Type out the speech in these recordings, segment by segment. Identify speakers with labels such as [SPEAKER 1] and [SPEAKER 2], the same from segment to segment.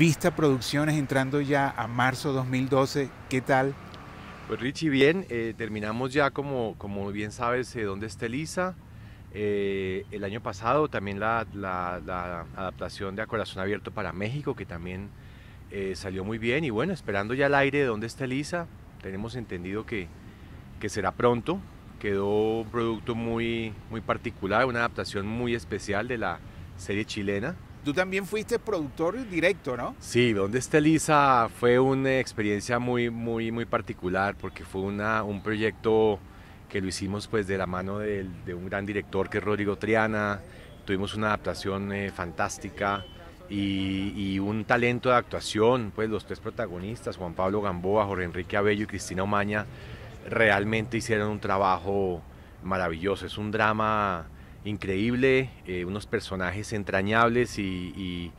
[SPEAKER 1] Vista Producciones entrando ya a marzo 2012,
[SPEAKER 2] ¿qué tal? Pues Richie, bien, eh, terminamos ya como, como bien sabes eh, dónde está Elisa. Eh, el año pasado también la, adaptación de A Corazón Abierto para México, que también salió muy bien. Y bueno, esperando ya el aire de dónde está Elisa, tenemos entendido que, será pronto. Quedó un producto muy, muy particular, una adaptación muy especial de la serie chilena.
[SPEAKER 1] Tú también fuiste productor directo, ¿no?
[SPEAKER 2] Sí, Donde está Elisa fue una experiencia muy, muy, muy particular porque fue una, un proyecto que lo hicimos pues de la mano de, un gran director que es Rodrigo Triana. Tuvimos una adaptación eh, fantástica y, y, un talento de actuación, pues los tres protagonistas, Juan Pablo Gamboa, Jorge Enrique Abello y Cristina Omaña, realmente hicieron un trabajo maravilloso. Es un drama increíble, eh, unos personajes entrañables y,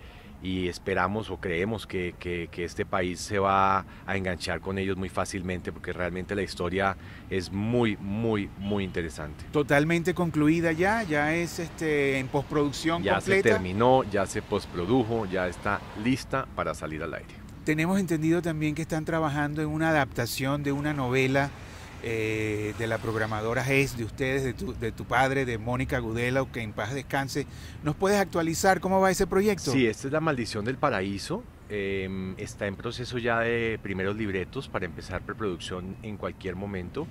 [SPEAKER 2] esperamos o creemos que, este país se va a enganchar con ellos muy fácilmente porque realmente la historia es muy, muy, muy interesante.
[SPEAKER 1] Totalmente concluida ya, ya es este, en postproducción. Ya se
[SPEAKER 2] terminó, ya se postprodujo, ya está lista para salir al aire.
[SPEAKER 1] Tenemos entendido también que están trabajando en una adaptación de una novela eh, de la programadora GES, de ustedes, de tu, padre, de Mónica Gudela, que en paz descanse. ¿Nos puedes actualizar cómo va ese proyecto? Sí, esta es La Maldición del Paraíso.
[SPEAKER 2] Em, está en proceso ya de primeros libretos para empezar preproducción en cualquier momento.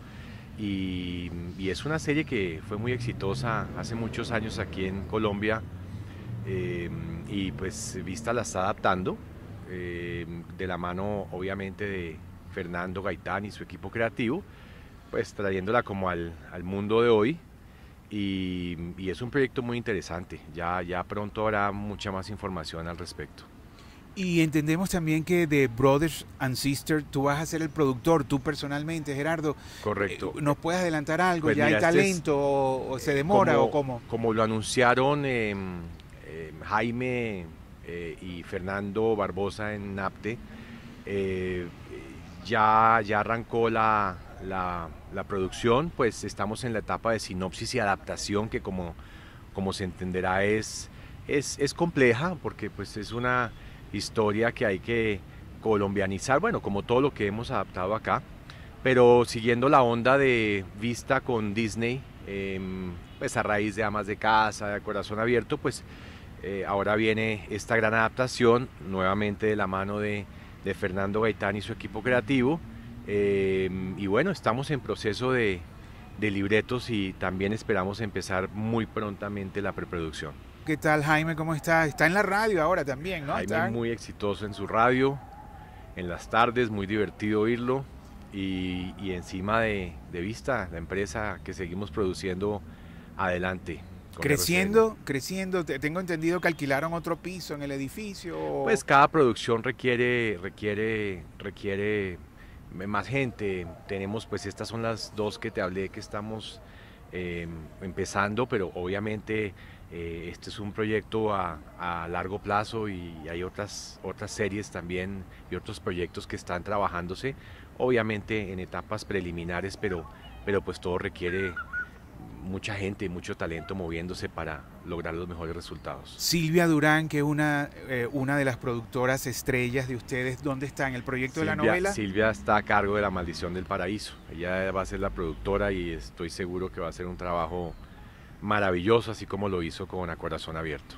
[SPEAKER 2] Y, es una serie que fue muy exitosa hace muchos años aquí en Colombia em, y pues Vista la está adaptando em, de la mano obviamente de Fernando Gaitán y su equipo creativo pues trayéndola como al, mundo de hoy y, es un proyecto muy interesante. Ya, ya pronto habrá mucha más información al respecto.
[SPEAKER 1] Y entendemos también que de Brothers and Sisters tú vas a ser el productor, tú personalmente, Gerardo. Correcto. Eh, ¿Nos puedes adelantar algo? Pues ¿Ya hay este talento o, se eh, demora o cómo?
[SPEAKER 2] Como lo anunciaron em, em, Jaime eh, y Fernando Barbosa en NAPTE, ya, ya arrancó la, la, producción, pues estamos en la etapa de sinopsis y adaptación que como, se entenderá es, es, compleja porque pues es una historia que hay que colombianizar, bueno, como todo lo que hemos adaptado acá, pero siguiendo la onda de vista con Disney, em, pues a raíz de Amas de Casa, de Corazón Abierto, pues eh, ahora viene esta gran adaptación nuevamente de la mano de, de Fernando Gaitán y su equipo creativo Em, y bueno, estamos en proceso de, libretos y también esperamos empezar muy prontamente la preproducción.
[SPEAKER 1] ¿Qué tal Jaime? ¿Cómo está? Está en la radio ahora también, ¿no? Jaime es
[SPEAKER 2] muy exitoso en su radio, en las tardes, muy divertido oírlo y, encima de, vista la empresa que seguimos produciendo adelante.
[SPEAKER 1] Creciendo, creciendo. Tengo entendido que alquilaron otro piso en el edificio. Pues
[SPEAKER 2] cada producción requiere, requiere, requiere más gente. Tenemos, pues estas son las dos que te hablé que estamos em, empezando, pero obviamente eh, este es un proyecto a, largo plazo y hay otras, otras series también y otros proyectos que están trabajándose, obviamente en etapas preliminares, pero, pero pues todo requiere mucha gente y mucho talento moviéndose para lograr los mejores resultados.
[SPEAKER 1] Silvia Durán, que es una, eh, una de las productoras estrellas de ustedes, ¿dónde está? ¿En el proyecto de la novela?
[SPEAKER 2] Silvia está a cargo de La Maldición del Paraíso. Ella va a ser la productora y estoy seguro que va a hacer un trabajo maravilloso, así como lo hizo con A Corazón Abierto.